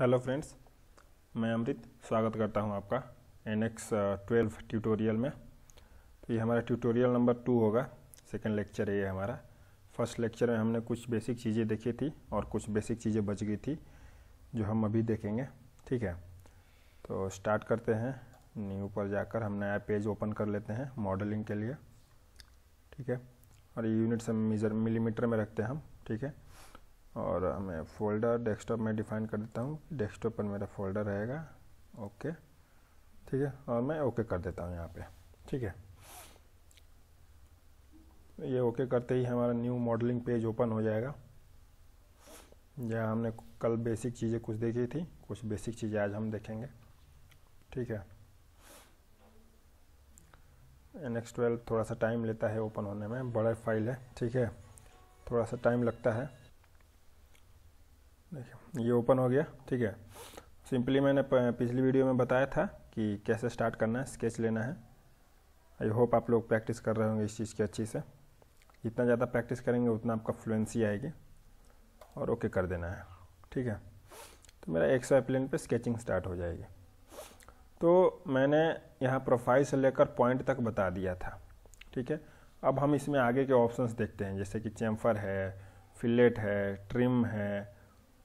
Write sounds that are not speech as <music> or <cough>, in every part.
Hello friends मैं अमृत स्वागत करता हूं आपका एन एक्स ट्वेल्व ट्यूटोरियल में तो ये हमारा ट्यूटोरियल नंबर टू होगा सेकेंड लेक्चर ये हमारा फर्स्ट लेक्चर में हमने कुछ बेसिक चीज़ें देखी थी और कुछ बेसिक चीज़ें बच गई थी जो हम अभी देखेंगे ठीक है तो स्टार्ट करते हैं न्यू पर जाकर हम नया पेज ओपन कर लेते हैं मॉडलिंग के लिए ठीक है और ये यूनिट मीजर मिलीमीटर में रखते हैं हम ठीक है और मैं फ़ोल्डर डेस्कटॉप में डिफ़ाइन कर देता हूँ डेस्कटॉप पर मेरा फ़ोल्डर रहेगा ओके ठीक है और मैं ओके कर देता हूँ यहाँ पे ठीक है ये ओके करते ही हमारा न्यू मॉडलिंग पेज ओपन हो जाएगा जहाँ हमने कल बेसिक चीज़ें कुछ देखी थी कुछ बेसिक चीज़ें आज हम देखेंगे ठीक है एन एक्स ट्वेल्व थोड़ा सा टाइम लेता है ओपन होने में बड़ा फाइल है ठीक है थोड़ा सा टाइम लगता है देखिए ये ओपन हो गया ठीक है सिंपली मैंने पिछली वीडियो में बताया था कि कैसे स्टार्ट करना है स्केच लेना है आई होप आप लोग प्रैक्टिस कर रहे होंगे इस चीज़ की अच्छी से जितना ज़्यादा प्रैक्टिस करेंगे उतना आपका फ्लुएंसी आएगी और ओके कर देना है ठीक है तो मेरा एक्स वाई प्लेन पर स्केचिंग स्टार्ट हो जाएगी तो मैंने यहाँ प्रोफाइल से लेकर पॉइंट तक बता दिया था ठीक है अब हम इसमें आगे के ऑप्शंस देखते हैं जैसे कि चैम्फर है फिलेट है ट्रिम है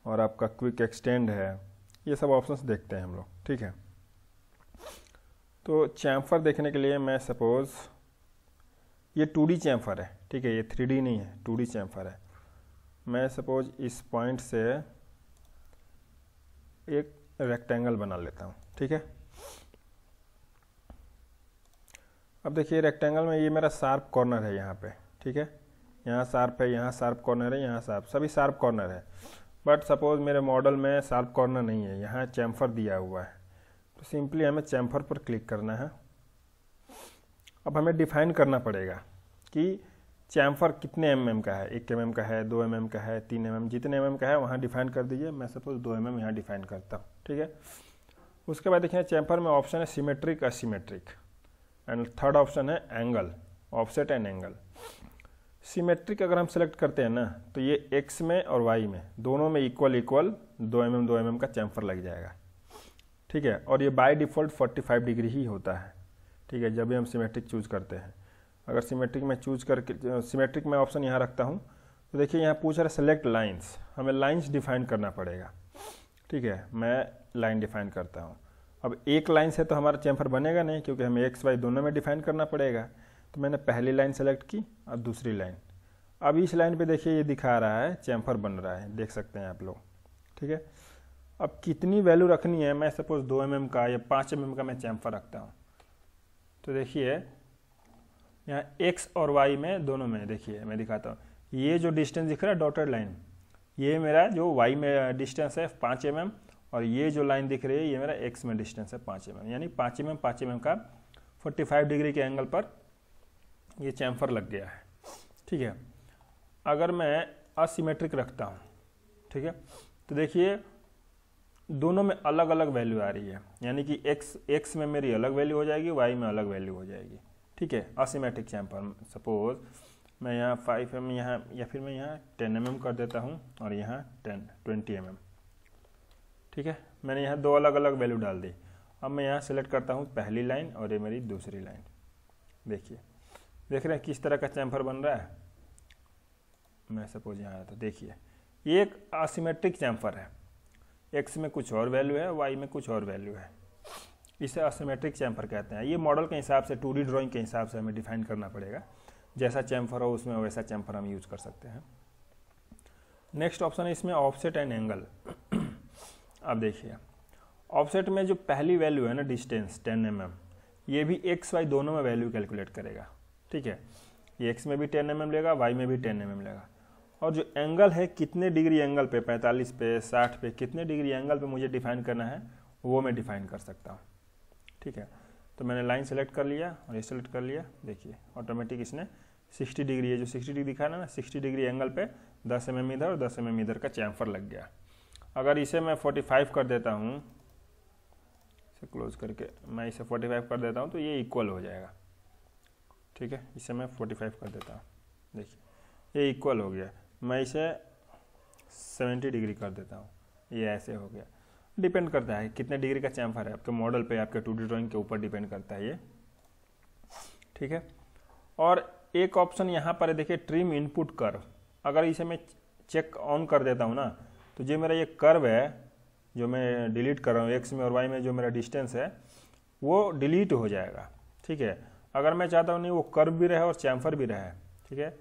और आपका क्विक एक्सटेंड है ये सब ऑप्शंस देखते हैं हम लोग ठीक है तो चैम्फर देखने के लिए मैं सपोज़ ये टू डी चैम्फर है ठीक है ये थ्री डी नहीं है टू डी चैम्फर है मैं सपोज इस पॉइंट से एक रेक्टेंगल बना लेता हूँ ठीक है अब देखिए रेक्टेंगल में ये मेरा शार्प कॉर्नर है यहाँ पे ठीक है यहाँ शार्प है यहाँ शार्प कॉर्नर है यहाँ शार्प सभी शार्प कॉर्नर है बट सपोज़ मेरे मॉडल में शार्प कॉर्नर नहीं है यहाँ चैम्फर दिया हुआ है तो सिंपली हमें चैम्फर पर क्लिक करना है अब हमें डिफाइन करना पड़ेगा कि चैम्फर कितने एम mm का है एक एम mm का है दो एम mm का है तीन एम mm, जितने एम mm का है वहाँ डिफाइन कर दीजिए मैं सपोज दो एम एम यहाँ डिफाइन करता हूँ ठीक है उसके बाद देखिए चैम्फर में ऑप्शन है symmetric asymmetric and third option है angle offset and angle symmetric अगर हम सेलेक्ट करते हैं ना तो ये एक्स में और वाई में दोनों में इक्वल इक्वल दो एम एम दो एम एम का चैम्फर लग जाएगा ठीक है और ये बाय डिफ़ॉल्ट 45 डिग्री ही होता है ठीक है जब भी हम सीमेट्रिक चूज़ करते हैं अगर सीमेट्रिक में चूज करके सीमेट्रिक में ऑप्शन यहाँ रखता हूँ तो देखिए यहाँ पूछ रहा है सेलेक्ट लाइन्स हमें लाइन्स डिफाइन करना पड़ेगा ठीक है मैं लाइन डिफाइन करता हूँ अब एक लाइन्स है तो हमारा चैम्फर बनेगा नहीं क्योंकि हमें एक्स वाई दोनों में डिफाइन करना पड़ेगा तो मैंने पहली लाइन सेलेक्ट की और दूसरी लाइन अब इस लाइन पे देखिए ये दिखा रहा है चैम्फर बन रहा है देख सकते हैं आप लोग ठीक है अब कितनी वैल्यू रखनी है मैं सपोज दो एम mm का या पाँच एम mm का मैं चैम्फर रखता हूँ तो देखिए यहाँ एक्स और वाई में दोनों में देखिए मैं दिखाता हूँ ये जो डिस्टेंस दिख रहा है डॉटेड लाइन ये मेरा जो वाई में डिस्टेंस है पाँच एम mm, और ये जो लाइन दिख रही है ये मेरा एक्स में डिस्टेंस है पाँच एम mm। यानी पाँच एम mm, एम पाँच एम mm का फोर्टी फाइव डिग्री के एंगल पर ये चैम्फर लग गया है ठीक है अगर मैं असीमेट्रिक रखता हूँ ठीक है तो देखिए दोनों में अलग अलग वैल्यू आ रही है यानी कि एक्स एक्स में मेरी अलग वैल्यू हो जाएगी वाई में अलग वैल्यू हो जाएगी ठीक है असीमेट्रिक चैम्फर सपोज़ मैं यहाँ फाइव एम यहाँ या फिर मैं यहाँ टेन एम mm कर देता हूँ और यहाँ टेन ट्वेंटी एम mm. ठीक है मैंने यहाँ दो अलग अलग वैल्यू डाल दी अब मैं यहाँ सेलेक्ट करता हूँ पहली लाइन और ये मेरी दूसरी लाइन देखिए देख रहे हैं किस तरह का चैम्फर बन रहा है मैं सपोज यहाँ आया था देखिए ये एक असीमेट्रिक चैम्फर है एक्स में कुछ और वैल्यू है वाई में कुछ और वैल्यू है इसे असीमेट्रिक चैम्फर कहते हैं ये मॉडल के हिसाब से टू डी ड्रॉइंग के हिसाब से हमें डिफाइन करना पड़ेगा जैसा चैम्फर हो उसमें वैसा चैम्फर हम यूज कर सकते हैं नेक्स्ट ऑप्शन है इसमें ऑफसेट एंड एंगल अब देखिए ऑफसेट में जो पहली वैल्यू है ना डिस्टेंस टेन एम mm, ये भी एक्स वाई दोनों में वैल्यू कैलकुलेट करेगा ठीक है ये एक्स में भी टेन एम mm लेगा वाई में भी टेन एम mm लेगा और जो एंगल है कितने डिग्री एंगल पे 45 पे 60 पे कितने डिग्री एंगल पे मुझे डिफाइन करना है वो मैं डिफाइन कर सकता हूँ ठीक है तो मैंने लाइन सेलेक्ट कर लिया और ये सेलेक्ट कर लिया देखिए ऑटोमेटिक इसने 60 डिग्री है जो 60 डिग्री दिखाना ना 60 डिग्री एंगल पे 10 एम mm इधर और 10 एम mm इधर का चैम्फर लग गया अगर इसे मैं 45 कर देता हूँ इसे क्लोज करके मैं इसे 45 कर देता हूँ तो ये इक्वल हो जाएगा ठीक है इसे मैं फोर्टी फाइव कर देता हूँ देखिए ये इक्वल हो गया मैं इसे सेवेंटी डिग्री कर देता हूँ ये ऐसे हो गया डिपेंड करता है कितने डिग्री का चैम्फर है आपके मॉडल पे आपके टू डी ड्रॉइंग के ऊपर डिपेंड करता है ये ठीक है और एक ऑप्शन यहाँ पर है देखिए ट्रिम इनपुट कर्व अगर इसे मैं चेक ऑन कर देता हूँ ना तो जो मेरा ये कर्व है जो मैं डिलीट कर रहा हूँ एक्स में और वाई में जो मेरा डिस्टेंस है वो डिलीट हो जाएगा ठीक है अगर मैं चाहता हूँ नहीं वो कर्व भी रहे और चैम्फर भी रहे ठीक है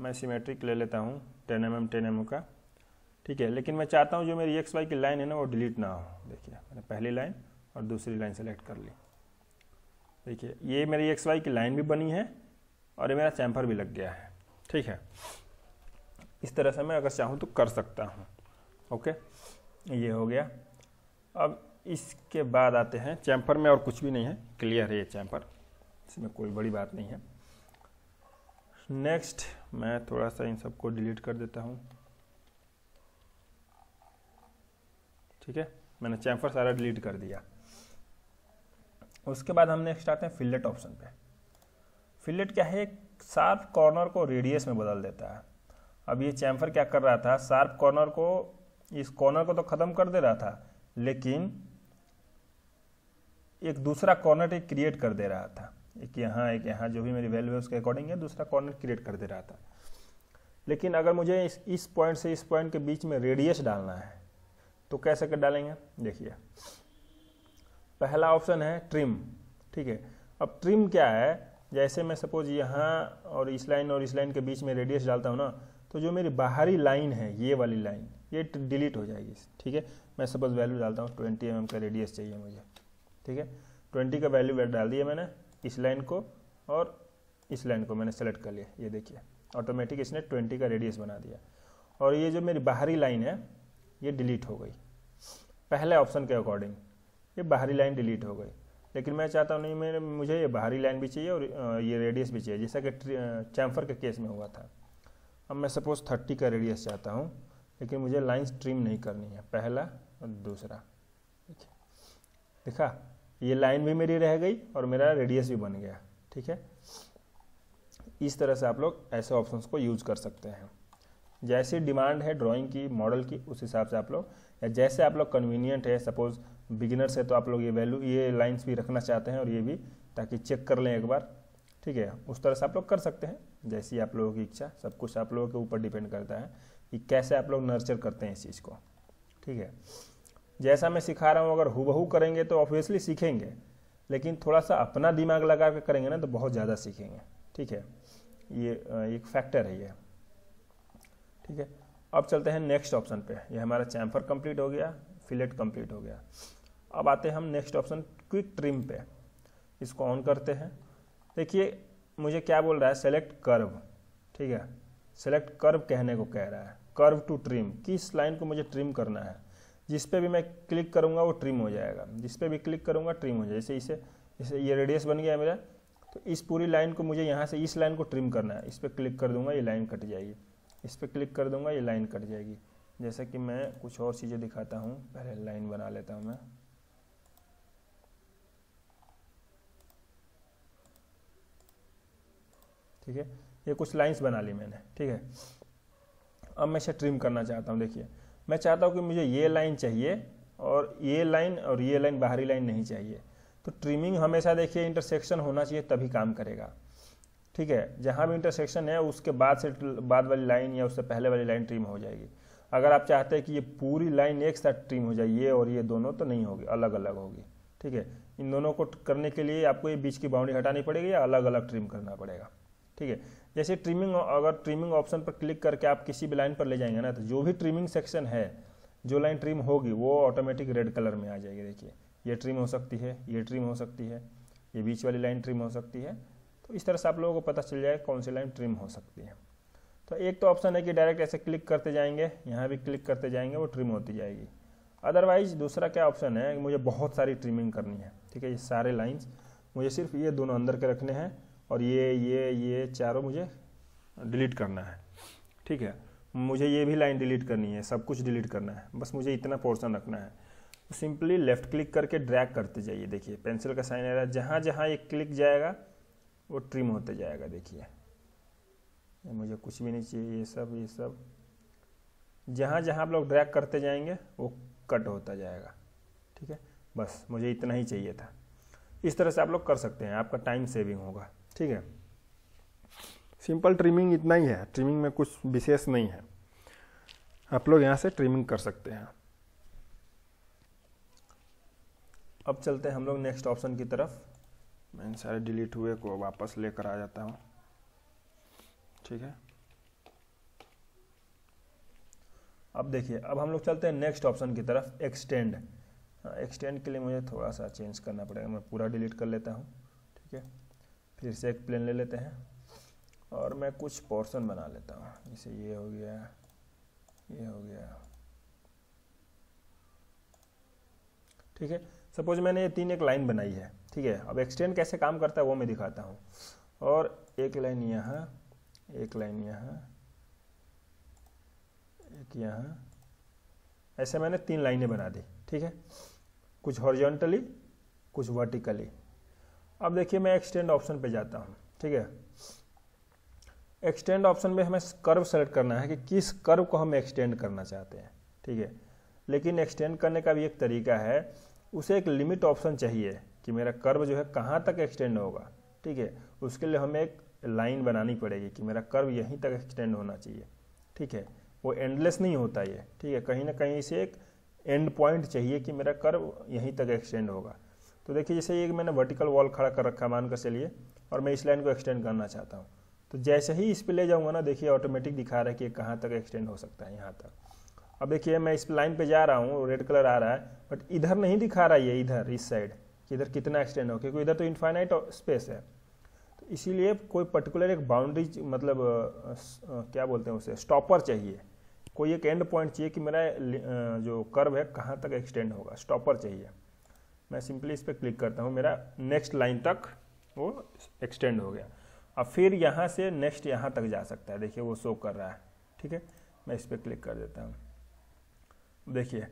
मैं सीमेट्रिक ले लेता हूँ ten M M ten M का ठीक है लेकिन मैं चाहता हूँ जो मेरी एक्स वाई की लाइन है ना वो डिलीट ना हो देखिए मैंने पहली लाइन और दूसरी लाइन सेलेक्ट कर ली देखिए ये मेरी एक्स वाई की लाइन भी बनी है और ये मेरा चैम्फर भी लग गया है ठीक है इस तरह से मैं अगर चाहूँ तो कर सकता हूँ ओके ये हो गया अब इसके बाद आते हैं चैम्फर में और कुछ भी नहीं है क्लियर है ये चैम्फर इसमें कोई बड़ी बात नहीं है नेक्स्ट मैं थोड़ा सा इन सबको डिलीट कर देता हूँ ठीक है मैंने चैम्फर सारा डिलीट कर दिया उसके बाद हम नेक्स्ट आते हैं फिलेट ऑप्शन पे फिलेट क्या है शार्प कॉर्नर को रेडियस में बदल देता है अब ये चैम्फर क्या कर रहा था शार्प कॉर्नर को इस कॉर्नर को तो ख़त्म कर दे रहा था लेकिन एक दूसरा कॉर्नर एक क्रिएट कर दे रहा था एक यहाँ एक यहाँ जो भी मेरी वैल्यू है उसके अकॉर्डिंग है दूसरा कॉर्नर क्रिएट कर दे रहा था लेकिन अगर मुझे इस पॉइंट से इस पॉइंट के बीच में रेडियस डालना है तो कैसे कर डालेंगे देखिए पहला ऑप्शन है ट्रिम ठीक है अब ट्रिम क्या है जैसे मैं सपोज यहाँ और इस लाइन और इस लाइन के बीच में रेडियस डालता हूँ ना तो जो मेरी बाहरी लाइन है ये वाली लाइन ये डिलीट हो जाएगी ठीक है मैं सपोज वैल्यू डालता हूँ ट्वेंटी एम mm का रेडियस चाहिए मुझे ठीक है ट्वेंटी का वैल्यू डाल दिया मैंने इस लाइन को और इस लाइन को मैंने सेलेक्ट कर लिया ये देखिए ऑटोमेटिक इसने ट्वेंटी का रेडियस बना दिया और ये जो मेरी बाहरी लाइन है ये डिलीट हो गई पहले ऑप्शन के अकॉर्डिंग ये बाहरी लाइन डिलीट हो गई लेकिन मैं चाहता हूँ नहीं मेरे मुझे ये बाहरी लाइन भी चाहिए और ये रेडियस भी चाहिए जैसा कि चैम्फर के केस में हुआ था अब मैं सपोज थर्टी का रेडियस चाहता हूँ लेकिन मुझे लाइन स्ट्रीम नहीं करनी है पहला और दूसरा देखा ये लाइन भी मेरी रह गई और मेरा रेडियस भी बन गया ठीक है इस तरह से आप लोग ऐसे ऑप्शंस को यूज कर सकते हैं जैसी डिमांड है ड्राइंग की मॉडल की उस हिसाब से आप लोग या जैसे आप लोग कन्वीनियंट है सपोज बिगिनर्स है तो आप लोग ये वैल्यू ये लाइन्स भी रखना चाहते हैं और ये भी ताकि चेक कर लें एक बार ठीक है उस तरह से आप लोग कर सकते हैं जैसी आप लोगों की इच्छा सब कुछ आप लोगों के ऊपर डिपेंड करता है कि कैसे आप लोग नर्चर करते हैं इस चीज़ को ठीक है जैसा मैं सिखा रहा हूँ अगर हुबहू करेंगे तो ऑब्वियसली सीखेंगे लेकिन थोड़ा सा अपना दिमाग लगा कर करेंगे ना तो बहुत ज़्यादा सीखेंगे ठीक है ये एक फैक्टर है ये ठीक है अब चलते हैं नेक्स्ट ऑप्शन पे ये हमारा चैम्फर कंप्लीट हो गया फिलेट कंप्लीट हो गया अब आते हैं हम नेक्स्ट ऑप्शन क्विक ट्रिम पे इसको ऑन करते हैं देखिए मुझे क्या बोल रहा है सेलेक्ट कर्व ठीक है सेलेक्ट कर्व कहने को कह रहा है कर्व टू ट्रिम किस लाइन को मुझे ट्रिम करना है जिस पे भी मैं क्लिक करूँगा वो ट्रिम हो जाएगा जिस पे भी क्लिक करूँगा ट्रिम हो जाएगा जैसे इसे जैसे ये रेडियस बन गया है मेरा तो इस पूरी लाइन को मुझे यहाँ से इस लाइन को ट्रिम करना है इस पर क्लिक कर दूंगा ये लाइन कट जाएगी इस पर क्लिक कर दूंगा ये लाइन कट जाएगी जैसा कि मैं कुछ और चीज़ें दिखाता हूँ पहले लाइन बना लेता हूँ मैं ठीक है ये कुछ लाइंस बना ली मैंने ठीक है अब मैं इसे ट्रिम करना चाहता हूँ देखिए मैं चाहता हूँ कि मुझे ये लाइन चाहिए और ये लाइन और ये लाइन बाहरी लाइन नहीं चाहिए तो ट्रिमिंग हमेशा देखिए इंटरसेक्शन होना चाहिए तभी काम करेगा ठीक है जहाँ भी इंटरसेक्शन है उसके बाद से बाद वाली लाइन या उससे पहले वाली लाइन ट्रिम हो जाएगी अगर आप चाहते हैं कि ये पूरी लाइन एक साथ ट्रिम हो जाए ये और ये दोनों तो नहीं होगी अलग अलग होगी ठीक है इन दोनों को करने के लिए आपको ये बीच की बाउंड्री हटानी पड़ेगी या अलग अलग ट्रिम करना पड़ेगा ठीक है जैसे ट्रिमिंग अगर ट्रिमिंग ऑप्शन पर क्लिक करके आप किसी भी लाइन पर ले जाएंगे ना तो जो भी ट्रिमिंग सेक्शन है जो लाइन ट्रिम होगी वो ऑटोमेटिक रेड कलर में आ जाएगी देखिए ये ट्रिम हो सकती है ये ट्रिम हो सकती है ये बीच वाली लाइन ट्रिम हो सकती है तो इस तरह से आप लोगों को पता चल जाएगा कौन सी लाइन ट्रिम हो सकती है तो एक तो ऑप्शन है कि डायरेक्ट ऐसे क्लिक करते जाएंगे यहाँ भी क्लिक करते जाएंगे वो ट्रिम होती जाएगी अदरवाइज दूसरा क्या ऑप्शन है मुझे बहुत सारी ट्रिमिंग करनी है ठीक है ये सारे लाइन्स मुझे सिर्फ ये दोनों अंदर के रखने हैं और ये ये ये चारों मुझे डिलीट करना है ठीक है मुझे ये भी लाइन डिलीट करनी है सब कुछ डिलीट करना है बस मुझे इतना पोर्सन रखना है तो सिंपली लेफ़्ट क्लिक करके ड्रैग करते जाइए देखिए पेंसिल का साइन आ रहा है जहाँ जहाँ ये क्लिक जाएगा वो ट्रिम होते जाएगा देखिए मुझे कुछ भी नहीं चाहिए ये सब ये सब जहाँ जहाँ आप लोग ड्रैग करते जाएंगे वो कट होता जाएगा ठीक है बस मुझे इतना ही चाहिए था इस तरह से आप लोग कर सकते हैं आपका टाइम सेविंग होगा ठीक है सिंपल ट्रिमिंग इतना ही है ट्रिमिंग में कुछ विशेष नहीं है आप लोग यहाँ से ट्रिमिंग कर सकते हैं अब चलते हैं हम लोग नेक्स्ट ऑप्शन की तरफ मैं इन सारे डिलीट हुए को वापस लेकर आ जाता हूँ ठीक है अब देखिए अब हम लोग चलते हैं नेक्स्ट ऑप्शन की तरफ एक्सटेंड एक्सटेंड हाँ, के लिए मुझे थोड़ा सा चेंज करना पड़ेगा मैं पूरा डिलीट कर लेता हूँ ठीक है फिर से एक प्लेन ले लेते हैं और मैं कुछ पोर्शन बना लेता हूँ जैसे ये हो गया ये हो गया ठीक है सपोज मैंने ये तीन एक लाइन बनाई है ठीक है अब एक्सटेंड कैसे काम करता है वो मैं दिखाता हूँ और एक लाइन यहाँ एक लाइन यहाँ एक यहाँ ऐसे मैंने तीन लाइनें बना दी ठीक है कुछ हॉरिजॉन्टली कुछ वर्टिकली अब देखिए मैं एक्सटेंड ऑप्शन पे जाता हूँ ठीक है एक्सटेंड ऑप्शन में हमें कर्व सेलेक्ट करना है कि किस कर्व को हम एक्सटेंड करना चाहते हैं ठीक है लेकिन एक्सटेंड करने का भी एक तरीका है उसे एक लिमिट ऑप्शन चाहिए कि मेरा कर्व जो है कहाँ तक एक्सटेंड होगा ठीक है उसके लिए हमें एक लाइन बनानी पड़ेगी कि मेरा कर्व यहीं तक एक्सटेंड होना चाहिए ठीक है वो एंडलेस नहीं होता ये ठीक है कहीं ना कहीं इसे एक एंड पॉइंट चाहिए कि मेरा कर्व यहीं तक एक्सटेंड होगा तो देखिए जैसे ये मैंने वर्टिकल वॉल खड़ा कर रखा है मानकर चलिए और मैं इस लाइन को एक्सटेंड करना चाहता हूँ तो जैसे ही इस पर ले जाऊँगा ना देखिए ऑटोमेटिक दिखा रहा है कि कहाँ तक एक्सटेंड हो सकता है यहाँ तक अब देखिए मैं इस लाइन पे जा रहा हूँ रेड कलर आ रहा है बट इधर नहीं दिखा रहा है ये इधर इस साइड कि इधर कितना एक्सटेंड हो क्योंकि इधर तो इन्फाइनाइट स्पेस है तो इसीलिए कोई पर्टिकुलर एक बाउंड्री मतलब क्या बोलते हैं उसे स्टॉपर चाहिए कोई एक एंड पॉइंट चाहिए कि मेरा जो कर्व है कहाँ तक एक्सटेंड होगा स्टॉपर चाहिए मैं सिंपली इस पर क्लिक करता हूँ मेरा नेक्स्ट लाइन तक वो एक्सटेंड हो गया अब फिर यहाँ से नेक्स्ट यहाँ तक जा सकता है देखिए वो शो कर रहा है ठीक है मैं इस पर क्लिक कर देता हूँ देखिए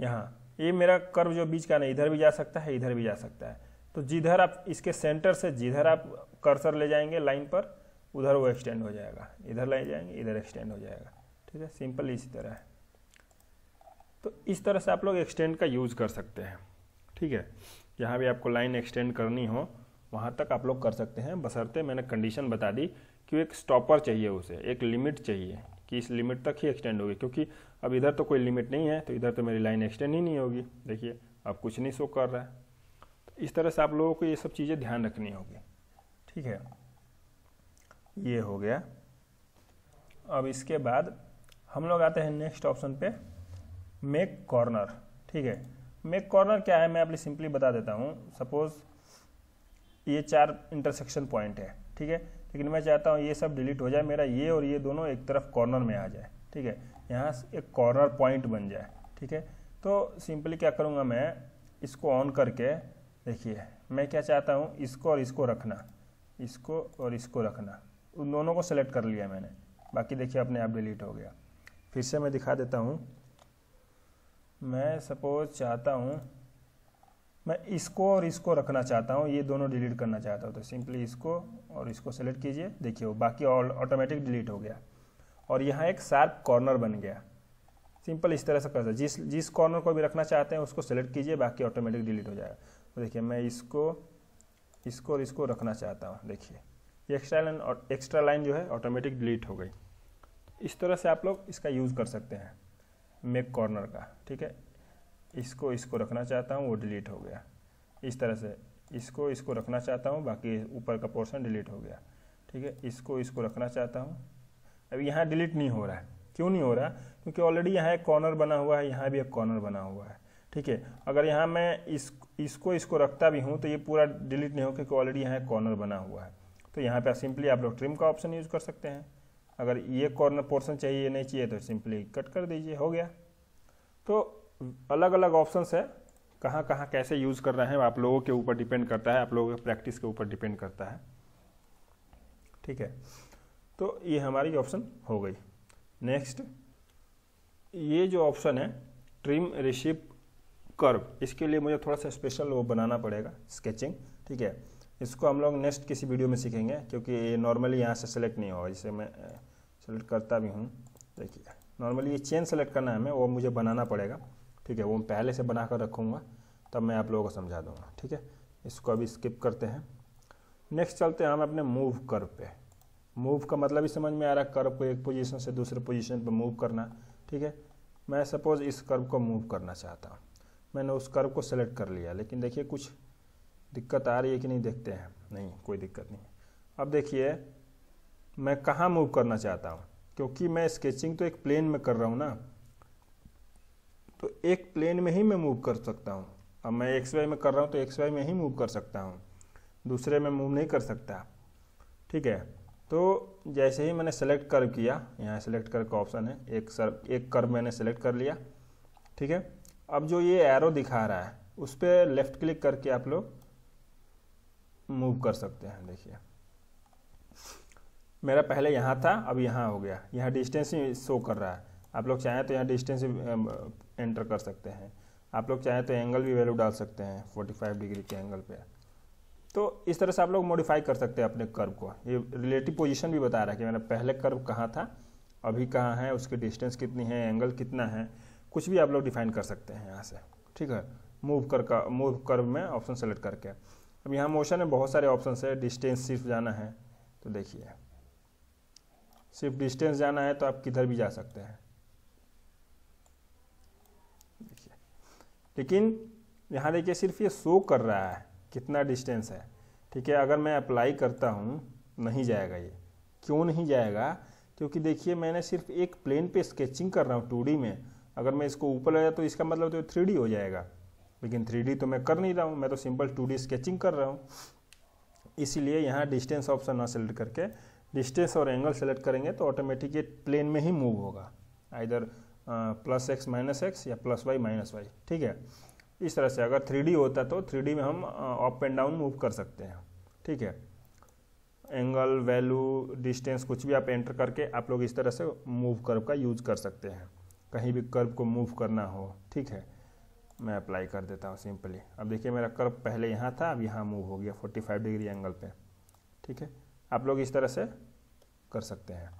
यहाँ ये मेरा कर्व जो बीच का ना इधर भी जा सकता है इधर भी जा सकता है तो जिधर आप इसके सेंटर से जिधर आप कर्सर ले जाएंगे लाइन पर उधर वो एक्सटेंड हो जाएगा इधर ले जाएंगे इधर एक्सटेंड हो जाएगा ठीक है सिंपल इसी तरह है तो इस तरह से आप लोग एक्सटेंड का यूज़ कर सकते हैं ठीक है जहाँ भी आपको लाइन एक्सटेंड करनी हो वहाँ तक आप लोग कर सकते हैं बसरते मैंने कंडीशन बता दी कि एक स्टॉपर चाहिए उसे एक लिमिट चाहिए कि इस लिमिट तक ही एक्सटेंड होगी क्योंकि अब इधर तो कोई लिमिट नहीं है तो इधर तो मेरी लाइन एक्सटेंड ही नहीं होगी देखिए अब कुछ नहीं शो कर रहा है तो इस तरह से आप लोगों को ये सब चीज़ें ध्यान रखनी होगी ठीक है ये हो गया अब इसके बाद हम लोग आते हैं नेक्स्ट ऑप्शन पे मेक कॉर्नर ठीक है मेक कॉर्नर क्या है मैं आप सिंपली बता देता हूँ सपोज ये चार इंटरसेक्शन पॉइंट है ठीक है लेकिन मैं चाहता हूँ ये सब डिलीट हो जाए मेरा ये और ये दोनों एक तरफ कॉर्नर में आ जाए ठीक है यहाँ एक कॉर्नर पॉइंट बन जाए ठीक है तो सिंपली क्या करूँगा मैं इसको ऑन करके देखिए मैं क्या चाहता हूँ इसको और इसको रखना इसको और इसको रखना उन दोनों को सेलेक्ट कर लिया मैंने बाकी देखिए अपने आप डिलीट हो गया फिर से मैं दिखा देता हूँ मैं सपोज चाहता हूँ मैं इसको और इसको रखना चाहता हूँ ये दोनों डिलीट करना चाहता हूँ तो सिंपली इसको और इसको सेलेक्ट कीजिए देखिए वो बाकी ऑटोमेटिक डिलीट हो गया और यहाँ एक शार्प कॉर्नर बन गया सिंपल इस तरह से कर सकते जिस जिस कॉर्नर को भी रखना चाहते हैं उसको सेलेक्ट कीजिए बाकी ऑटोमेटिक डिलीट हो जाएगा तो देखिए मैं इसको इसको और इसको रखना चाहता हूँ देखिए एक्स्ट्रा लाइन और एक्स्ट्रा लाइन जो है ऑटोमेटिक डिलीट हो गई इस तरह से आप लोग इसका यूज़ कर सकते हैं मेक कॉर्नर का ठीक है इसको इसको रखना चाहता हूँ वो डिलीट हो गया इस तरह से इसको इसको रखना चाहता हूँ बाकी ऊपर का पोर्शन डिलीट हो गया ठीक है इसको इसको रखना चाहता हूँ अब यहाँ डिलीट नहीं हो रहा है क्यों नहीं हो रहा क्योंकि ऑलरेडी यहाँ एक कॉर्नर बना हुआ है यहाँ भी एक कॉर्नर बना हुआ है ठीक है अगर यहाँ मैं इस इसको इसको रखता भी हूँ तो ये पूरा डिलीट नहीं हो क्योंकि ऑलरेडी यहाँ एक कॉर्नर बना हुआ है तो यहाँ पर सिंपली आप लोग ट्रिम का ऑप्शन यूज़ कर सकते हैं अगर ये कॉर्नर पोर्शन चाहिए नहीं चाहिए तो सिंपली कट कर दीजिए हो गया तो अलग अलग ऑप्शंस है कहाँ कहाँ कैसे यूज़ कर रहे हैं आप लोगों के ऊपर डिपेंड करता है आप लोगों के प्रैक्टिस के ऊपर डिपेंड करता है ठीक है तो ये हमारी ऑप्शन हो गई नेक्स्ट ये जो ऑप्शन है ट्रिम रिशिप कर्व इसके लिए मुझे थोड़ा सा स्पेशल वो बनाना पड़ेगा स्केचिंग ठीक है इसको हम लोग नेक्स्ट किसी वीडियो में सीखेंगे क्योंकि ये नॉर्मली यहाँ से सेलेक्ट नहीं होगा जैसे मैं सेलेक्ट करता भी हूँ देखिए नॉर्मली ये चेन सेलेक्ट करना है हमें वो मुझे बनाना पड़ेगा ठीक है वो मैं पहले से बना कर रखूँगा तब मैं आप लोगों को समझा दूँगा ठीक है इसको अभी स्किप करते हैं नेक्स्ट चलते हैं हम अपने मूव कर्व पे मूव का मतलब ही समझ में आ रहा है कर्व को एक पोजीशन से दूसरे पोजीशन पे मूव करना ठीक है मैं सपोज़ इस कर्व को मूव करना चाहता हूँ मैंने उस कर्व को सेलेक्ट कर लिया लेकिन देखिए कुछ दिक्कत आ रही है कि नहीं देखते हैं नहीं कोई दिक्कत नहीं अब देखिए मैं कहाँ मूव करना चाहता हूँ क्योंकि मैं स्केचिंग तो एक प्लेन में कर रहा हूँ ना तो एक प्लेन में ही मैं मूव कर सकता हूँ अब मैं एक्स वाई में कर रहा हूँ तो एक्स वाई में ही मूव कर सकता हूँ दूसरे में मूव नहीं कर सकता ठीक है तो जैसे ही मैंने सेलेक्ट कर किया यहाँ सेलेक्ट कर का ऑप्शन है एक सर एक कर्व मैंने सेलेक्ट कर लिया ठीक है अब जो ये एरो दिखा रहा है उस पर लेफ़्ट क्लिक करके आप लोग मूव कर सकते हैं देखिए मेरा पहले यहाँ था अब यहाँ हो गया यहाँ डिस्टेंस ही शो कर रहा है आप लोग चाहें तो यहाँ डिस्टेंस एंटर कर सकते हैं आप लोग चाहें तो एंगल भी वैल्यू डाल सकते हैं 45 डिग्री के एंगल पे तो इस तरह से आप लोग मॉडिफाई कर सकते हैं अपने कर्व को ये रिलेटिव पोजिशन भी बता रहा है कि मेरा पहले कर्व कहाँ था अभी कहाँ है उसकी डिस्टेंस कितनी है एंगल कितना है कुछ भी आप लोग डिफाइन कर सकते हैं यहाँ से ठीक है मूव कर का मूव कर्व में ऑप्शन सेलेक्ट करके अब यहाँ मोशन में बहुत सारे ऑप्शन है डिस्टेंस सिर्फ जाना है तो देखिए सिर्फ डिस्टेंस जाना है तो आप किधर भी जा सकते हैं देखिए लेकिन यहाँ देखिए सिर्फ ये शो कर रहा है कितना डिस्टेंस है ठीक है अगर मैं अप्लाई करता हूँ नहीं जाएगा ये क्यों नहीं जाएगा क्योंकि देखिए मैंने सिर्फ एक प्लेन पे स्केचिंग कर रहा हूँ टू में अगर मैं इसको ऊपर ले जाऊँ तो इसका मतलब तो थ्री हो जाएगा लेकिन थ्री तो मैं कर नहीं रहा हूँ मैं तो सिंपल टू स्केचिंग कर रहा हूँ इसीलिए यहाँ डिस्टेंस ऑप्शन ना सेलेक्ट करके डिस्टेंस और एंगल सेलेक्ट करेंगे तो ऑटोमेटिक ये प्लेन में ही मूव होगा इधर प्लस एक्स माइनस एक्स या प्लस वाई माइनस वाई ठीक है इस तरह से अगर थ्री होता तो थ्री में हम अप एंड डाउन मूव कर सकते हैं ठीक है एंगल वैल्यू डिस्टेंस कुछ भी आप एंटर करके आप लोग इस तरह से मूव कर्व का यूज कर सकते हैं कहीं भी कर्व को मूव करना हो ठीक है मैं अप्लाई कर देता हूँ सिंपली अब देखिए मेरा कर्व पहले यहाँ था अब यहाँ मूव हो गया 45 डिग्री एंगल पे ठीक है आप लोग इस तरह से कर सकते हैं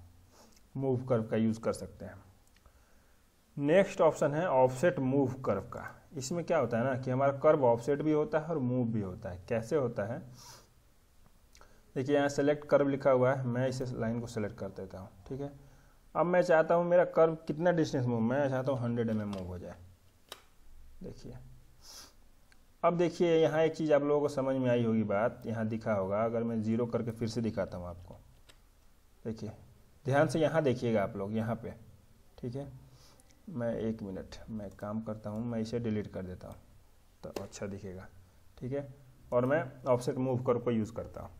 मूव कर्व का यूज़ कर सकते हैं नेक्स्ट ऑप्शन है ऑफसेट मूव कर्व का इसमें क्या होता है ना कि हमारा कर्व ऑफसेट भी होता है और मूव भी होता है कैसे होता है देखिए यहाँ सेलेक्ट कर्व लिखा हुआ है मैं इसे लाइन को सेलेक्ट कर देता हूँ ठीक है अब मैं चाहता हूँ मेरा कर्व कितना डिस्टेंस मूव मैं चाहता हूँ हंड्रेड एम मूव हो जाए देखिए अब देखिए यहाँ एक चीज़ आप लोगों को समझ में आई होगी बात यहाँ दिखा होगा अगर मैं ज़ीरो करके फिर से दिखाता हूँ आपको देखिए ध्यान से यहाँ देखिएगा आप लोग यहाँ पे ठीक है मैं एक मिनट मैं काम करता हूँ मैं इसे डिलीट कर देता हूँ तो अच्छा दिखेगा ठीक है और मैं ऑफसेट मूव कर्व को यूज़ करता हूँ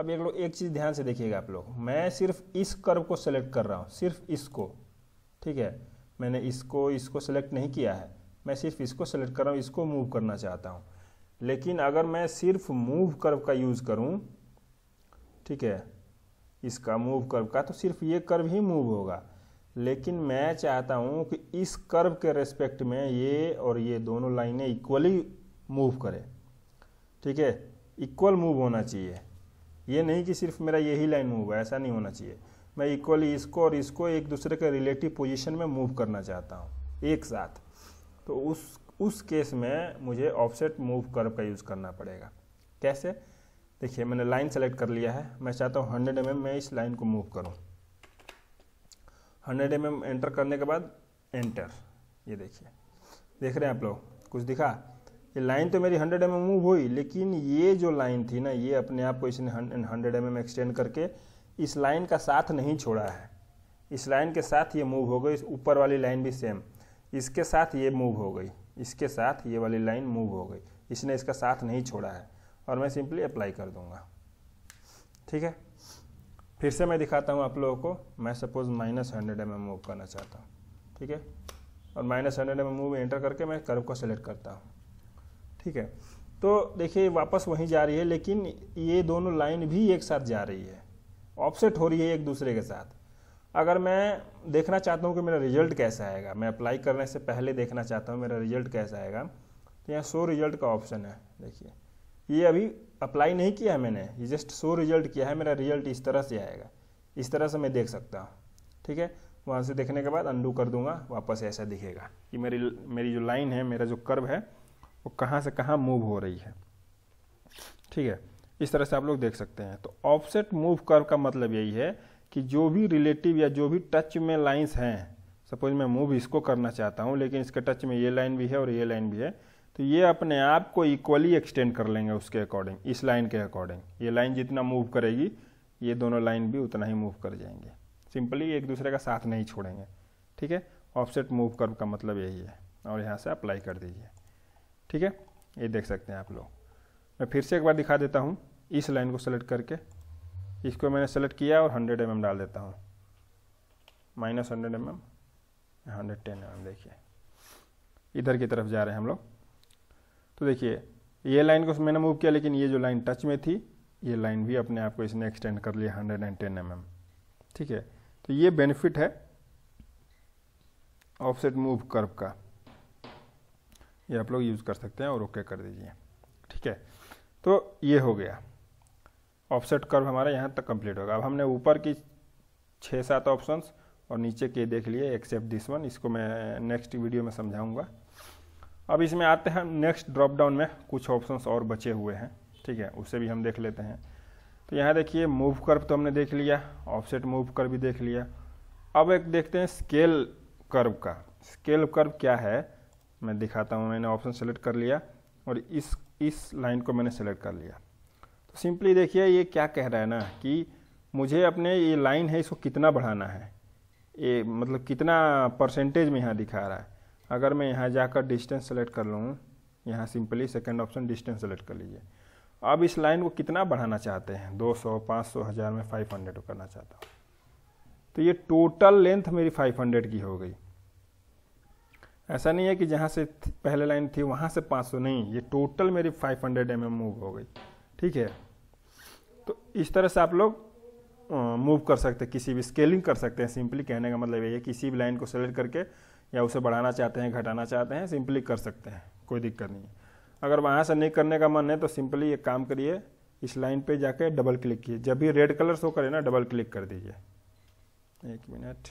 अब एक लोग एक चीज़ ध्यान से देखिएगा आप लोग मैं सिर्फ इस कर्व को सेलेक्ट कर रहा हूँ सिर्फ इसको ठीक है मैंने इसको इसको सेलेक्ट नहीं किया है मैं सिर्फ इसको सेलेक्ट कर रहा हूँ इसको मूव करना चाहता हूँ लेकिन अगर मैं सिर्फ मूव कर्व का यूज़ करूँ ठीक है इसका मूव कर्व का तो सिर्फ ये कर्व ही मूव होगा लेकिन मैं चाहता हूँ कि इस कर्व के रेस्पेक्ट में ये और ये दोनों लाइनें इक्वली मूव करें ठीक है इक्वल मूव होना चाहिए ये नहीं कि सिर्फ मेरा यही लाइन मूव है ऐसा नहीं होना चाहिए मैं इक्वली इसको और इसको एक दूसरे के रिलेटिव पोजीशन में मूव करना चाहता हूँ एक साथ तो उस उस केस में मुझे ऑफसेट मूव कर्व का यूज़ करना पड़ेगा कैसे देखिए मैंने लाइन सेलेक्ट कर लिया है मैं चाहता हूँ हंड्रेड एम में इस लाइन को मूव करूँ हंड्रेड एम एंटर करने के बाद एंटर ये देखिए देख रहे हैं आप लोग कुछ दिखा ये लाइन तो मेरी हंड्रेड एम मूव हुई लेकिन ये जो लाइन थी ना ये अपने आप को इसने हंड्रेड एम एक्सटेंड करके इस लाइन का साथ नहीं छोड़ा है इस लाइन के साथ ये मूव हो गई इस ऊपर वाली लाइन भी सेम इसके साथ ये मूव हो गई इसके साथ ये वाली लाइन मूव हो गई इसने इसका साथ नहीं छोड़ा है और मैं सिंपली अप्लाई कर दूंगा ठीक है फिर से मैं दिखाता हूँ आप लोगों को मैं suppose minus hundred M move करना चाहता हूँ ठीक है और minus hundred M move enter करके मैं कर्व को सेलेक्ट करता हूँ ठीक है तो देखिए वापस वहीं जा रही है लेकिन ये दोनों लाइन भी एक साथ जा रही है ऑफसेट हो रही है एक दूसरे के साथ अगर मैं देखना चाहता हूँ कि मेरा रिजल्ट कैसा आएगा मैं अप्लाई करने से पहले देखना चाहता हूँ मेरा रिजल्ट कैसा आएगा तो यहाँ शो रिजल्ट का ऑप्शन है देखिए ये अभी अप्लाई नहीं किया है मैंने ये जस्ट शो रिजल्ट किया है मेरा रिजल्ट इस तरह से आएगा इस तरह से मैं देख सकता हूँ ठीक है वहाँ से देखने के बाद अंडू कर दूंगा वापस ऐसा दिखेगा कि मेरी मेरी जो लाइन है मेरा जो कर्व है वो कहाँ से कहाँ मूव हो रही है ठीक है इस तरह से आप लोग देख सकते हैं तो ऑफसेट मूव कर्व का मतलब यही है कि जो भी रिलेटिव या जो भी टच में लाइंस हैं सपोज मैं मूव इसको करना चाहता हूँ लेकिन इसके टच में ये लाइन भी है और ये लाइन भी है तो ये अपने आप को इक्वली एक्सटेंड कर लेंगे उसके अकॉर्डिंग इस लाइन के अकॉर्डिंग ये लाइन जितना मूव करेगी ये दोनों लाइन भी उतना ही मूव कर जाएंगे सिंपली एक दूसरे का साथ नहीं छोड़ेंगे ठीक है ऑफसेट मूव कर का मतलब यही है और यहाँ से अप्लाई कर दीजिए ठीक है ये देख सकते हैं आप लोग मैं फिर से एक बार दिखा देता हूँ इस लाइन को सेलेक्ट करके इसको मैंने सेलेक्ट किया और हंड्रेड एम mm डाल देता हूँ minus hundred M M hundred ten M M देखिए इधर की तरफ जा रहे हैं हम लोग तो देखिए ये लाइन को मैंने मूव किया लेकिन ये जो लाइन टच में थी ये लाइन भी अपने आप को इसने एक्सटेंड कर लिया hundred and ten M M ठीक है तो ये बेनिफिट है ऑफसेट मूव कर्व का ये आप लोग यूज़ कर सकते हैं और ओके कर दीजिए ठीक है तो ये हो गया ऑफसेट कर्व हमारा यहाँ तक कंप्लीट होगा अब हमने ऊपर की छः सात ऑप्शंस और नीचे के देख लिए एक्सेप्ट दिस वन इसको मैं नेक्स्ट वीडियो में समझाऊंगा अब इसमें आते हैं नेक्स्ट ड्रॉप डाउन में कुछ ऑप्शंस और बचे हुए हैं ठीक है उसे भी हम देख लेते हैं तो यहाँ देखिए मूव कर्व तो हमने देख लिया ऑफसेट मूव कर्व भी देख लिया अब एक देखते हैं स्केल कर्व का स्केल कर्व क्या है मैं दिखाता हूँ मैंने ऑप्शन सेलेक्ट कर लिया और इस इस लाइन को मैंने सेलेक्ट कर लिया सिंपली देखिए ये क्या कह रहा है ना कि मुझे अपने ये लाइन है इसको कितना बढ़ाना है ये मतलब कितना परसेंटेज में यहाँ दिखा रहा है अगर मैं यहाँ जाकर डिस्टेंस सेलेक्ट कर लूँ यहाँ simply second option distance select कर लीजिए अब इस लाइन को कितना बढ़ाना चाहते हैं 200, 500, हज़ार में फाइव हंड्रेड करना चाहता हूँ तो ये टोटल लेंथ मेरी 500 की हो गई ऐसा नहीं है कि जहाँ से पहले लाइन थी वहाँ से 500 नहीं ये टोटल मेरी 500 हंड्रेड mm मूव हो गई ठीक है तो इस तरह से आप लोग मूव कर सकते हैं किसी भी स्केलिंग कर सकते हैं सिंपली कहने का मतलब यही है किसी भी लाइन को सेलेक्ट करके या उसे बढ़ाना चाहते हैं घटाना चाहते हैं सिंपली कर सकते हैं कोई दिक्कत नहीं है अगर वहाँ से नहीं करने का मन है तो सिंपली एक काम करिए इस लाइन पे जाके डबल क्लिक कीजिए जब भी रेड कलर शो करे ना डबल क्लिक कर दीजिए एक मिनट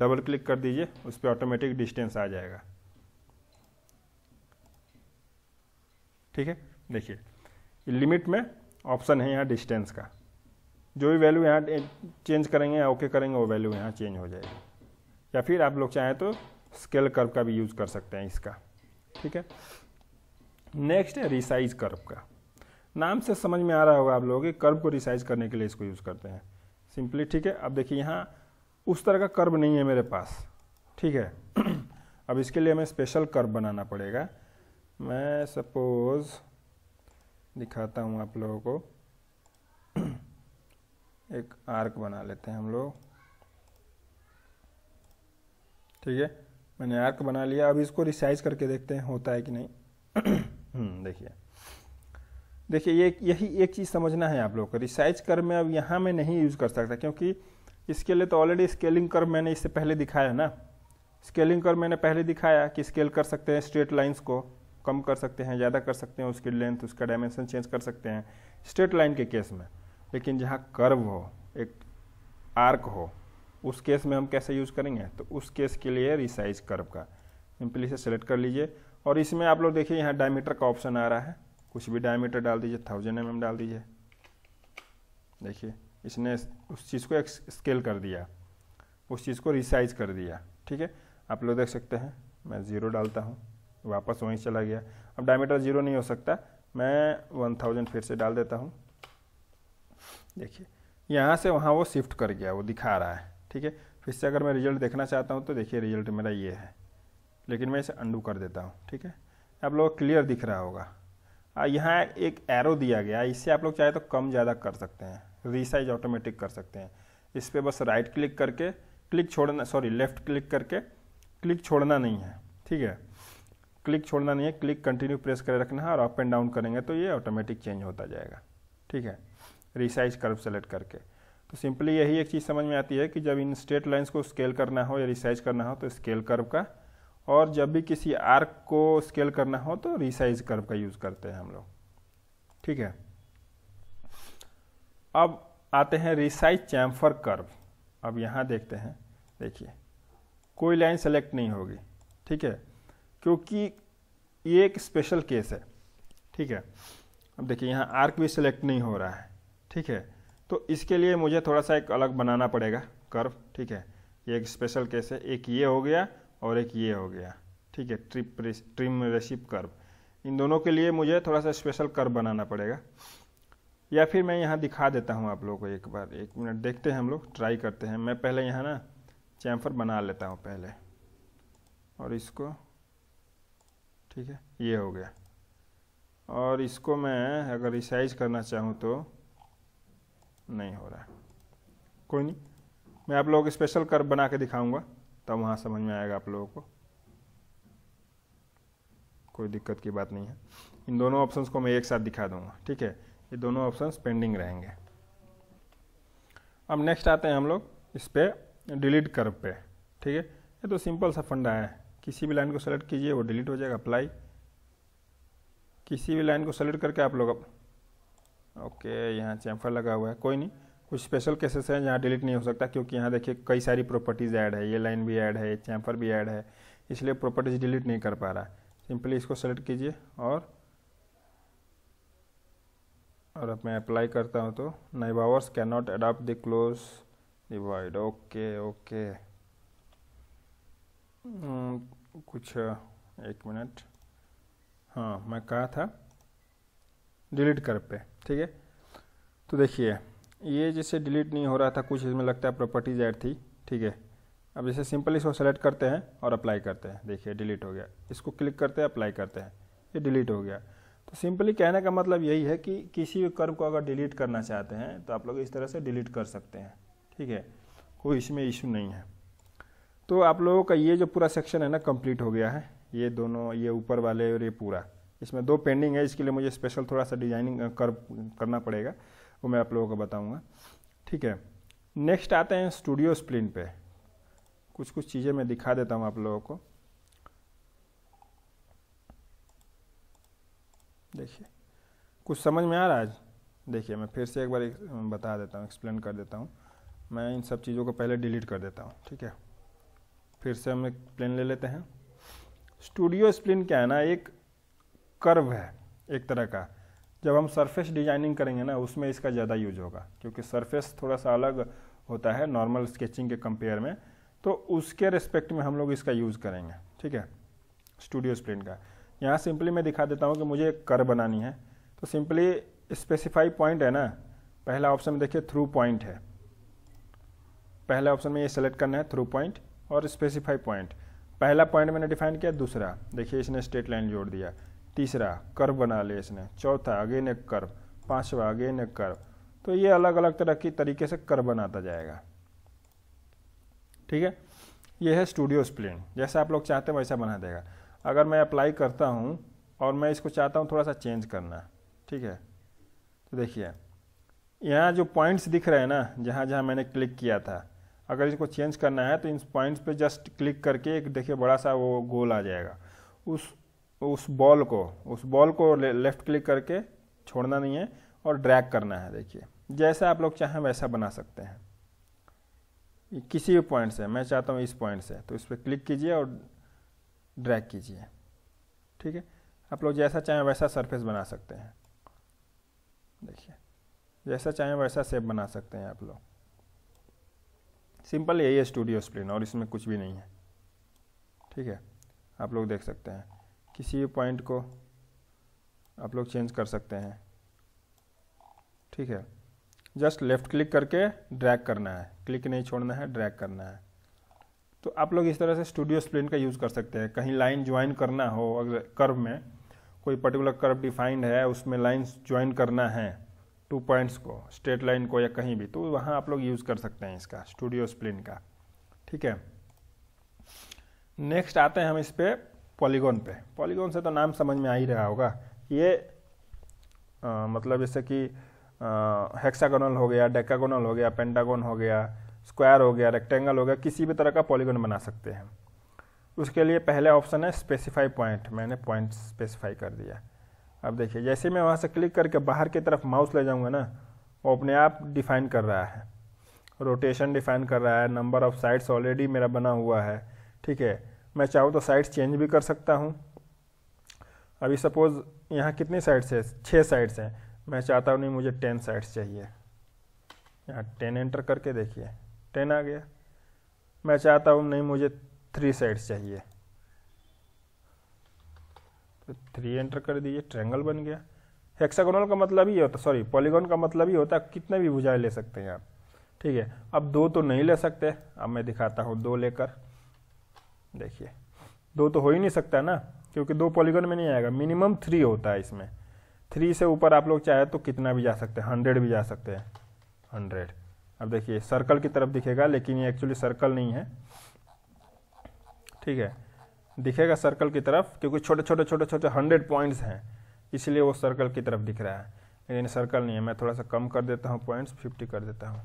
डबल क्लिक कर दीजिए उस पर ऑटोमेटिक डिस्टेंस आ जाएगा ठीक है देखिए लिमिट में ऑप्शन है यहाँ डिस्टेंस का जो भी वैल्यू यहाँ चेंज करेंगे या ओके करेंगे वो वैल्यू यहाँ चेंज हो जाएगी या फिर आप लोग चाहें तो स्केल कर्व का भी यूज़ कर सकते हैं इसका ठीक है नेक्स्ट है रिसाइज कर्व का नाम से समझ में आ रहा होगा आप लोगों के कर्व को रिसाइज करने के लिए इसको यूज़ करते हैं सिंपली ठीक है अब देखिए यहाँ उस तरह का कर्व नहीं है मेरे पास ठीक है <clears throat> अब इसके लिए हमें स्पेशल कर्व बनाना पड़ेगा मैं सपोज़ दिखाता हूँ आप लोगों को <clears throat> एक आर्क बना लेते हैं हम लोग ठीक है मैंने आर्क बना लिया अब इसको रिसाइज करके देखते हैं होता है कि नहीं <clears throat> हम्म, देखिए देखिए ये यही एक चीज़ समझना है आप लोगों को रिसाइज कर मैं अब यहाँ में नहीं यूज़ कर सकता क्योंकि इसके लिए तो ऑलरेडी स्केलिंग कर मैंने इससे पहले दिखाया ना स्केलिंग कर मैंने पहले दिखाया कि स्केल कर सकते हैं स्ट्रेट लाइंस को कम कर सकते हैं ज़्यादा कर सकते हैं उसकी लेंथ उसका डायमेंशन चेंज कर सकते हैं स्ट्रेट लाइन के केस में लेकिन जहाँ कर्व हो एक आर्क हो उस केस में हम कैसे यूज़ करेंगे तो उस केस के लिए रिसाइज कर्व का सिंपली से सेलेक्ट कर लीजिए और इसमें आप लोग देखिए यहाँ डायमीटर का ऑप्शन आ रहा है कुछ भी डायमीटर डाल दीजिए थाउजेंड एम mm डाल दीजिए देखिए इसने उस चीज़ को स्केल कर दिया उस चीज़ को रिसाइज कर दिया ठीक है आप लोग देख सकते हैं मैं ज़ीरो डालता हूँ वापस वहीं चला गया अब डायमीटर जीरो नहीं हो सकता मैं वन थाउजेंड फिर से डाल देता हूँ देखिए यहाँ से वहाँ वो शिफ्ट कर गया वो दिखा रहा है ठीक है फिर से अगर मैं रिजल्ट देखना चाहता हूँ तो देखिए रिजल्ट मेरा ये है लेकिन मैं इसे अंडू कर देता हूँ ठीक है आप लोग क्लियर दिख रहा होगा यहाँ एक एरो दिया गया इससे आप लोग चाहे तो कम ज़्यादा कर सकते हैं रिसाइज ऑटोमेटिक कर सकते हैं इस पर बस राइट क्लिक करके क्लिक छोड़ना सॉरी लेफ्ट क्लिक करके क्लिक छोड़ना नहीं है ठीक है क्लिक छोड़ना नहीं है क्लिक कंटिन्यू प्रेस कर रखना है और अप एंड डाउन करेंगे तो ये ऑटोमेटिक चेंज होता जाएगा ठीक है रिसाइज कर्व सेलेक्ट करके तो सिंपली यही एक चीज़ समझ में आती है कि जब इन स्ट्रेट लाइन्स को स्केल करना हो या रिसाइज करना हो तो स्केल कर्व का और जब भी किसी आर्क को स्केल करना हो तो रिसाइज कर्व का यूज़ करते हैं हम लोग ठीक है अब आते हैं रिसाइज चैम्फर कर्व अब यहाँ देखते हैं देखिए कोई लाइन सेलेक्ट नहीं होगी ठीक है क्योंकि ये एक स्पेशल केस है ठीक है अब देखिए यहाँ आर्क भी सिलेक्ट नहीं हो रहा है ठीक है तो इसके लिए मुझे थोड़ा सा एक अलग बनाना पड़ेगा कर्व ठीक है ये एक स्पेशल केस है एक ये हो गया और एक ये हो गया ठीक है ट्रिप ट्रिम रेशिप कर्व इन दोनों के लिए मुझे थोड़ा सा स्पेशल कर्व बनाना पड़ेगा या फिर मैं यहाँ दिखा देता हूँ आप लोगों को एक बार एक मिनट देखते हैं हम लोग ट्राई करते हैं मैं पहले यहाँ ना चैम्फर बना लेता हूँ पहले और इसको ठीक है ये हो गया और इसको मैं अगर रिसाइज करना चाहूँ तो नहीं हो रहा है कोई नहीं मैं आप लोगों को स्पेशल कर्व बना के दिखाऊंगा तब वहाँ समझ में आएगा आप लोगों को कोई दिक्कत की बात नहीं है इन दोनों ऑप्शंस को मैं एक साथ दिखा दूंगा ठीक है ये दोनों ऑप्शंस पेंडिंग रहेंगे अब नेक्स्ट आते हैं हम लोग इस पर डिलीट कर्व पे ठीक है ये तो सिंपल सा फंडा है किसी भी लाइन को सेलेक्ट कीजिए वो डिलीट हो जाएगा अप्लाई किसी भी लाइन को सेलेक्ट करके आप लोग ओके यहाँ चैम्फर लगा हुआ है कोई नहीं कुछ स्पेशल केसेस हैं जहाँ डिलीट नहीं हो सकता क्योंकि यहाँ देखिए कई सारी प्रॉपर्टीज़ ऐड है ये लाइन भी ऐड है ये चैम्फर भी ऐड है इसलिए प्रॉपर्टीज़ डिलीट नहीं कर पा रहा है सिंपली इसको सेलेक्ट कीजिए और और अब मैं अप्लाई करता हूँ तो नाइवावर्स can not adapt the close divide okay okay कुछ एक मिनट हाँ मैं कहा था डिलीट कर पे ठीक है तो देखिए ये जैसे डिलीट नहीं हो रहा था कुछ इसमें लगता है प्रॉपर्टीज ऐड थी ठीक है अब जैसे सिंपली इसको सेलेक्ट करते हैं और अप्लाई करते हैं देखिए डिलीट हो गया इसको क्लिक करते हैं अप्लाई करते हैं ये डिलीट हो गया तो सिंपली कहने का मतलब यही है कि किसी भी कर्व को अगर डिलीट करना चाहते हैं तो आप लोग इस तरह से डिलीट कर सकते हैं ठीक है कोई इसमें इशू नहीं है तो आप लोगों का ये जो पूरा सेक्शन है ना कंप्लीट हो गया है ये दोनों ये ऊपर वाले और ये पूरा इसमें दो पेंडिंग है इसके लिए मुझे स्पेशल थोड़ा सा डिजाइनिंग कर करना पड़ेगा वो मैं आप लोगों को बताऊँगा ठीक है नेक्स्ट आते हैं स्टूडियो स्प्लिन पे कुछ कुछ चीज़ें मैं दिखा देता हूँ आप लोगों को देखिए कुछ समझ में आ रहा है आज देखिए मैं फिर से एक बार एक बता देता हूँ एक्सप्लेन कर देता हूँ मैं इन सब चीज़ों को पहले डिलीट कर देता हूँ ठीक है फिर से हम एक प्लेन ले लेते हैं स्टूडियो स्प्लिन क्या है ना एक कर्व है एक तरह का जब हम सरफेस डिजाइनिंग करेंगे ना उसमें इसका ज़्यादा यूज होगा क्योंकि सरफेस थोड़ा सा अलग होता है नॉर्मल स्केचिंग के कंपेयर में तो उसके रिस्पेक्ट में हम लोग इसका यूज़ करेंगे ठीक है स्टूडियो स्प्लिन का यहाँ सिंपली मैं दिखा देता हूँ कि मुझे एक कर बनानी है तो सिंपली स्पेसिफाई पॉइंट है ना पहला ऑप्शन में देखिए थ्रू पॉइंट है पहले ऑप्शन में ये सेलेक्ट करना है थ्रू पॉइंट और स्पेसिफाई पॉइंट पहला पॉइंट मैंने डिफाइन किया दूसरा देखिए इसने स्ट्रेट लाइन जोड़ दिया तीसरा कर्व बना लिया इसने चौथा अगेन एक कर्व पांचवा अगेन एक कर्व तो ये अलग अलग तरह की तरीके से कर्व बनाता जाएगा ठीक है ये है स्टूडियो स्प्लिन जैसा आप लोग चाहते हैं वैसा बना देगा अगर मैं अप्लाई करता हूँ और मैं इसको चाहता हूँ थोड़ा सा चेंज करना ठीक है तो देखिए यहाँ जो पॉइंट्स दिख रहे हैं ना जहाँ जहाँ मैंने क्लिक किया था अगर इसको चेंज करना है तो इन पॉइंट्स पे जस्ट क्लिक करके एक देखिए बड़ा सा वो गोल आ जाएगा उस उस बॉल को उस बॉल को ले, लेफ्ट क्लिक करके छोड़ना नहीं है और ड्रैग करना है देखिए जैसा आप लोग चाहें वैसा बना सकते हैं किसी भी पॉइंट से मैं चाहता हूँ इस पॉइंट से तो इस पर क्लिक कीजिए और ड्रैग कीजिए ठीक है आप लोग जैसा चाहें वैसा सरफेस बना सकते हैं देखिए जैसा चाहें वैसा सेप बना सकते हैं आप लोग सिंपल यही है स्टूडियो स्प्लिन और इसमें कुछ भी नहीं है ठीक है आप लोग देख सकते हैं किसी भी पॉइंट को आप लोग चेंज कर सकते हैं ठीक है जस्ट लेफ़्ट क्लिक करके ड्रैग करना है क्लिक नहीं छोड़ना है ड्रैग करना है तो आप लोग इस तरह से स्टूडियो स्प्लिन का यूज़ कर सकते हैं कहीं लाइन ज्वाइन करना हो अगर कर्व में कोई पर्टिकुलर कर्व डिफाइंड है उसमें लाइन ज्वाइन करना है टू पॉइंट्स को स्ट्रेट लाइन को या कहीं भी तो वहाँ आप लोग यूज़ कर सकते हैं इसका स्टूडियो स्प्लिन का ठीक है नेक्स्ट आते हैं हम इस पर पॉलीगोन पे पॉलीगोन से तो नाम समझ में आ ही रहा होगा ये आ, मतलब जैसे कि हेक्सागोनल हो गया डेकागोनल हो गया पेंटागोन हो गया स्क्वायर हो गया रेक्टेंगल हो गया किसी भी तरह का पॉलीगोन बना सकते हैं उसके लिए पहले ऑप्शन है स्पेसिफाई पॉइंट मैंने पॉइंट स्पेसिफाई कर दिया अब देखिए जैसे मैं वहाँ से क्लिक करके बाहर की तरफ माउस ले जाऊँगा ना वो अपने आप डिफाइन कर रहा है रोटेशन डिफाइन कर रहा है नंबर ऑफ़ साइड्स ऑलरेडी मेरा बना हुआ है ठीक है मैं चाहूँ तो साइड्स चेंज भी कर सकता हूँ अभी सपोज़ यहाँ कितनी साइड्स है छः साइड्स हैं मैं चाहता हूँ नहीं मुझे टेन साइड्स चाहिए यहाँ टेन एंटर करके देखिए टेन आ गया मैं चाहता हूँ नहीं मुझे थ्री साइड्स चाहिए तो थ्री एंटर कर दीजिए ट्रेंगल बन गया हेक्सागोनल का मतलब ही होता सॉरी पॉलीगोन का मतलब ही होता है कितने भी भुजाएं ले सकते हैं आप ठीक है अब दो तो नहीं ले सकते अब मैं दिखाता हूँ दो लेकर देखिए दो तो हो ही नहीं सकता ना क्योंकि दो पॉलीगोन में नहीं आएगा मिनिमम थ्री होता है इसमें थ्री से ऊपर आप लोग चाहे तो कितना भी जा सकते हैं हंड्रेड भी जा सकते हैं हंड्रेड अब देखिए सर्कल की तरफ दिखेगा लेकिन ये एक्चुअली सर्कल नहीं है ठीक है दिखेगा सर्कल की तरफ क्योंकि छोटे छोटे छोटे छोटे हंड्रेड पॉइंट्स हैं इसलिए वो सर्कल की तरफ दिख रहा है लेकिन सर्कल नहीं है मैं थोड़ा सा कम कर देता हूँ पॉइंट्स फिफ्टी कर देता हूँ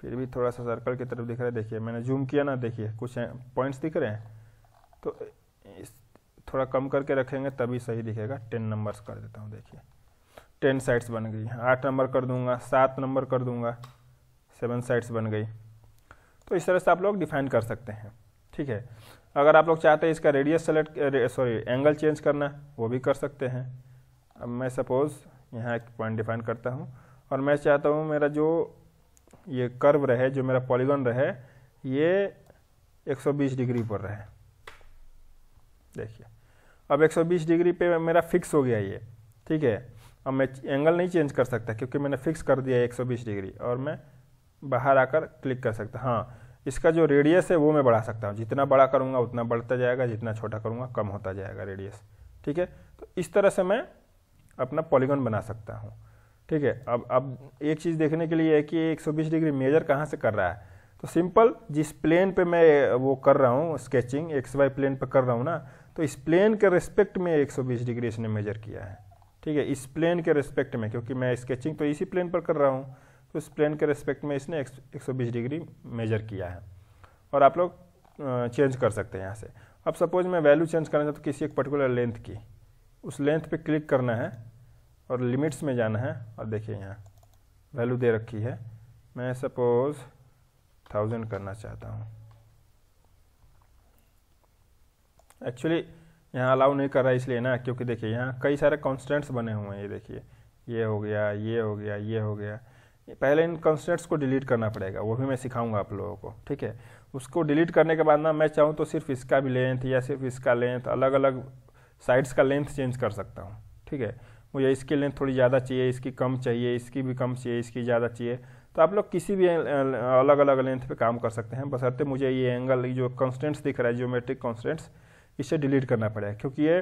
फिर भी थोड़ा सा सर्कल की तरफ दिख रहा है देखिए मैंने जूम किया ना देखिए कुछ पॉइंट्स दिख रहे हैं तो इस थोड़ा कम करके रखेंगे तभी सही दिखेगा टेन नंबर्स कर देता हूँ देखिए टेन साइड्स बन गई आठ नंबर कर दूंगा सात नंबर कर दूंगा सेवन साइड्स बन गई तो इस तरह से आप लोग डिफाइन कर सकते हैं ठीक है अगर आप लोग चाहते हैं इसका radius select sorry angle change करना वो भी कर सकते हैं अब मैं सपोज़ यहाँ एक पॉइंट डिफाइन करता हूँ और मैं चाहता हूँ मेरा जो ये कर्व रहे जो मेरा पॉलीगन रहे ये 120 डिग्री पर रहे देखिए अब 120 डिग्री पे मेरा फिक्स हो गया ये ठीक है अब मैं एंगल नहीं चेंज कर सकता क्योंकि मैंने फिक्स कर दिया है 120 डिग्री और मैं बाहर आकर क्लिक कर सकता हाँ इसका जो रेडियस है वो मैं बढ़ा सकता हूँ जितना बड़ा करूँगा उतना बढ़ता जाएगा जितना छोटा करूँगा कम होता जाएगा रेडियस ठीक है तो इस तरह से मैं अपना पॉलीगन बना सकता हूँ ठीक है अब अब एक चीज़ देखने के लिए है कि 120 डिग्री मेजर कहाँ से कर रहा है तो सिंपल जिस प्लेन पे मैं वो कर रहा हूँ स्केचिंग एक्स वाई प्लेन पे कर रहा हूँ ना तो इस प्लेन के रिस्पेक्ट में 120 डिग्री इसने मेजर किया है ठीक है इस प्लेन के रिस्पेक्ट में क्योंकि मैं स्केचिंग तो इसी प्लेन पर कर रहा हूँ तो इस प्लेन के रेस्पेक्ट में इसने एक सौ बीस डिग्री मेजर किया है और आप लोग चेंज कर सकते हैं यहाँ से अब सपोज मैं वैल्यू चेंज करना चाहता तो किसी एक पर्टिकुलर लेंथ की उस लेंथ पे क्लिक करना है और लिमिट्स में जाना है और देखिए यहाँ वैल्यू दे रखी है मैं सपोज थाउजेंड करना चाहता हूँ एक्चुअली यहाँ अलाउ नहीं कर रहा है इसलिए ना क्योंकि देखिए यहाँ कई सारे कॉन्स्टेंट्स बने हुए हैं ये देखिए ये हो गया ये हो गया ये हो गया पहले इन कंस्टेंट्स को डिलीट करना पड़ेगा वो भी मैं सिखाऊंगा आप लोगों को ठीक है उसको डिलीट करने के बाद ना मैं चाहूँ तो सिर्फ इसका भी लेंथ या सिर्फ इसका लेंथ अलग अलग साइड्स का लेंथ चेंज कर सकता हूँ ठीक है मुझे इसकी लेंथ थोड़ी ज़्यादा चाहिए इसकी कम चाहिए इसकी भी कम चाहिए इसकी ज़्यादा चाहिए तो आप लोग किसी भी अलग अलग लेंथ पे काम कर सकते हैं बसरते मुझे ये एंगल जो कॉन्सटेंट्स दिख रहा है जियोमेट्रिक कॉन्सटेंट्स इसे डिलीट करना पड़ेगा क्योंकि ये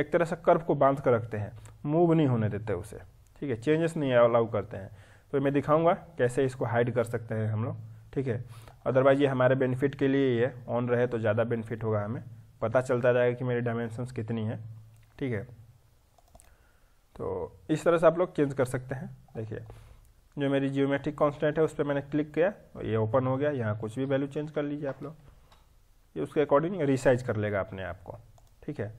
एक तरह से कर्व को बांध कर रखते हैं मूव नहीं होने देते उसे ठीक है चेंजेस नहीं अलाउ करते हैं तो मैं दिखाऊंगा कैसे इसको हाइड कर सकते हैं हम लोग ठीक है अदरवाइज़ ये हमारे बेनिफिट के लिए ही है ऑन रहे तो ज़्यादा बेनिफिट होगा हमें पता चलता जाएगा कि मेरी डायमेंशंस कितनी है ठीक है तो इस तरह से आप लोग चेंज कर सकते हैं देखिए जो मेरी जियोमेट्रिक कॉन्स्टेंट है उस पर मैंने क्लिक किया ये ओपन हो गया यहाँ कुछ भी वैल्यू चेंज कर लीजिए आप लोग ये उसके अकॉर्डिंग रिसाइज कर लेगा अपने आप को ठीक है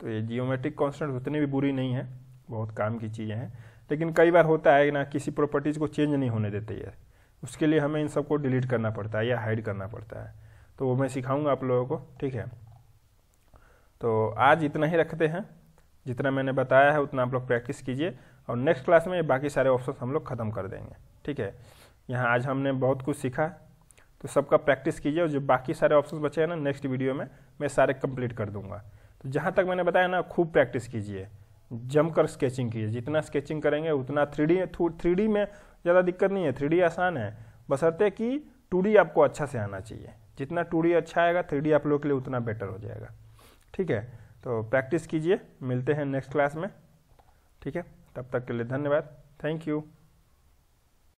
तो ये जियोमेट्रिक कॉन्सटेंट उतनी भी बुरी नहीं है बहुत काम की चीज़ें हैं लेकिन कई बार होता है ना किसी प्रॉपर्टीज़ को चेंज नहीं होने देते हैं उसके लिए हमें इन सबको डिलीट करना पड़ता है या हाइड करना पड़ता है तो वो मैं सिखाऊंगा आप लोगों को ठीक है तो आज इतना ही रखते हैं जितना मैंने बताया है उतना आप लोग प्रैक्टिस कीजिए और नेक्स्ट क्लास में बाकी सारे ऑप्शन हम लोग ख़त्म कर देंगे ठीक है यहाँ आज हमने बहुत कुछ सीखा तो सबका प्रैक्टिस कीजिए और जो बाकी सारे ऑप्शन बचे हैं ना नेक्स्ट वीडियो में मैं सारे कंप्लीट कर दूंगा तो जहाँ तक मैंने बताया ना खूब प्रैक्टिस कीजिए जमकर स्केचिंग कीजिए जितना स्केचिंग करेंगे उतना थ्री डी में ज़्यादा दिक्कत नहीं है थ्री आसान है बसरते कि टू आपको अच्छा से आना चाहिए जितना टू अच्छा आएगा थ्री आप लोग के लिए उतना बेटर हो जाएगा ठीक है तो प्रैक्टिस कीजिए मिलते हैं नेक्स्ट क्लास में ठीक है तब तक के लिए धन्यवाद थैंक यू